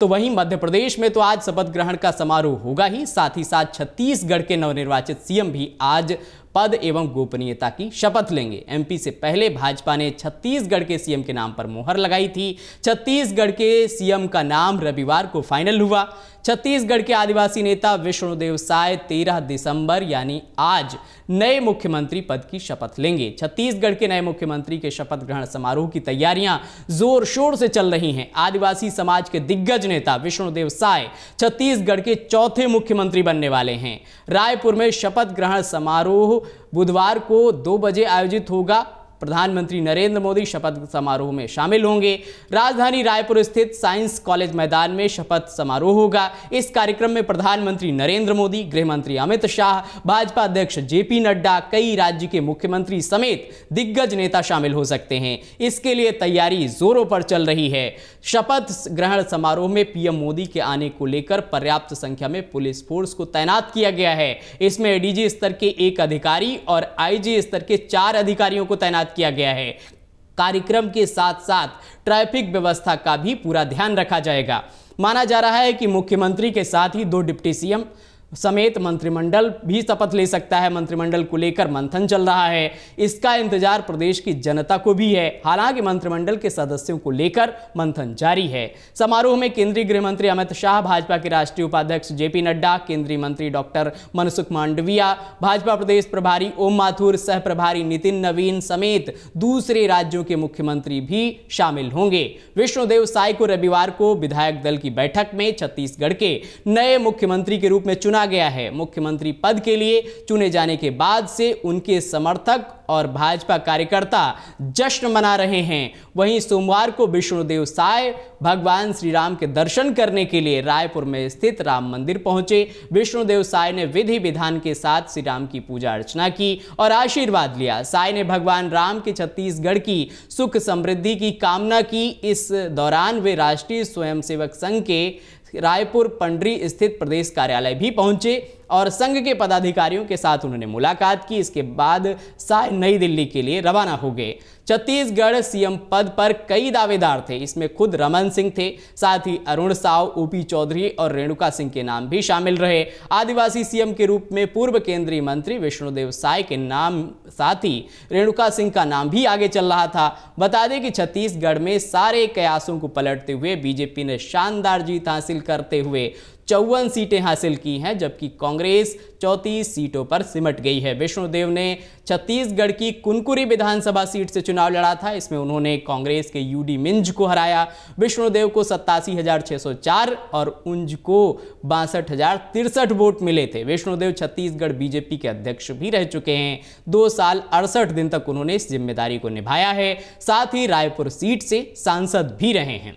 तो वहीं मध्य प्रदेश में तो आज शपथ ग्रहण का समारोह होगा ही साथ ही साथ छत्तीसगढ़ के नवनिर्वाचित सीएम भी आज पद एवं गोपनीयता की शपथ लेंगे एमपी से पहले भाजपा ने छत्तीसगढ़ के सीएम के नाम पर मोहर लगाई थी छत्तीसगढ़ के सीएम का नाम रविवार को फाइनल हुआ छत्तीसगढ़ के आदिवासी नेता विष्णुदेव साय 13 दिसंबर यानी आज नए मुख्यमंत्री पद की शपथ लेंगे छत्तीसगढ़ के नए मुख्यमंत्री के शपथ ग्रहण समारोह की तैयारियां जोर शोर से चल रही हैं आदिवासी समाज के दिग्गज नेता विष्णुदेव साय छत्तीसगढ़ के चौथे मुख्यमंत्री बनने वाले हैं रायपुर में शपथ ग्रहण समारोह बुधवार को दो बजे आयोजित होगा प्रधानमंत्री नरेंद्र मोदी शपथ समारोह में शामिल होंगे राजधानी रायपुर स्थित साइंस कॉलेज मैदान में शपथ समारोह होगा इस कार्यक्रम में प्रधानमंत्री नरेंद्र मोदी गृहमंत्री अमित शाह भाजपा अध्यक्ष जेपी नड्डा कई राज्य के मुख्यमंत्री समेत दिग्गज नेता शामिल हो सकते हैं इसके लिए तैयारी जोरों पर चल रही है शपथ ग्रहण समारोह में पीएम मोदी के आने को लेकर पर्याप्त संख्या में पुलिस फोर्स को तैनात किया गया है इसमें एडीजी स्तर के एक अधिकारी और आईजी स्तर के चार अधिकारियों को तैनात तैनात किया गया है कार्यक्रम के साथ साथ ट्रैफिक व्यवस्था का भी पूरा ध्यान रखा जाएगा माना जा रहा है कि मुख्यमंत्री के साथ ही दो डिप्टी सीएम समेत मंत्रिमंडल भी शपथ ले सकता है मंत्रिमंडल को लेकर मंथन चल रहा है इसका इंतजार प्रदेश की जनता को भी है हालांकि मंत्रिमंडल के सदस्यों को लेकर मंथन जारी है समारोह में केंद्रीय गृह मंत्री अमित शाह भाजपा के राष्ट्रीय उपाध्यक्ष जेपी नड्डा केंद्रीय मंत्री डॉक्टर मनसुख मांडविया भाजपा प्रदेश प्रभारी ओम माथुर सह प्रभारी नितिन नवीन समेत दूसरे राज्यों के मुख्यमंत्री भी शामिल होंगे विष्णुदेव साय को रविवार को विधायक दल की बैठक में छत्तीसगढ़ के नए मुख्यमंत्री के रूप में चुना चुना गया है मुख्यमंत्री पद के लिए चुने जाने के बाद से उनके समर्थक और भाजपा कार्यकर्ता जश्न मना रहे हैं वहीं सोमवार को विष्णुदेव साय भगवान श्री राम के दर्शन करने के लिए रायपुर में स्थित राम मंदिर पहुंचे विष्णुदेव साय ने विधि विधान के साथ श्री राम की पूजा अर्चना की और आशीर्वाद लिया साय ने भगवान राम के छत्तीसगढ़ की सुख समृद्धि की कामना की इस दौरान वे राष्ट्रीय स्वयंसेवक संघ के रायपुर पंडरी स्थित प्रदेश कार्यालय भी पहुंचे पहुंचे और संघ के पदाधिकारियों के साथ उन्होंने मुलाकात की इसके बाद शाह नई दिल्ली के लिए रवाना हो गए छत्तीसगढ़ सीएम पद पर कई दावेदार थे इसमें खुद रमन सिंह थे साथ ही अरुण साव ओपी चौधरी और रेणुका सिंह के नाम भी शामिल रहे आदिवासी सीएम के रूप में पूर्व केंद्रीय मंत्री विष्णुदेव साय के नाम साथ ही रेणुका सिंह का नाम भी आगे चल रहा था बता दें कि छत्तीसगढ़ में सारे कयासों को पलटते हुए बीजेपी ने शानदार जीत हासिल करते हुए चौवन सीटें हासिल की हैं जबकि कांग्रेस कांग्रेस चौंतीस सीटों पर सिमट गई है विष्णुदेव ने छत्तीसगढ़ की कुनकुरी विधानसभा सीट से चुनाव लड़ा था इसमें उन्होंने कांग्रेस के यूडी मिंज को हराया विष्णुदेव को सत्तासी और उंज को बासठ वोट मिले थे विष्णुदेव छत्तीसगढ़ बीजेपी के अध्यक्ष भी रह चुके हैं दो साल अड़सठ दिन तक उन्होंने इस जिम्मेदारी को निभाया है साथ ही रायपुर सीट से सांसद भी रहे हैं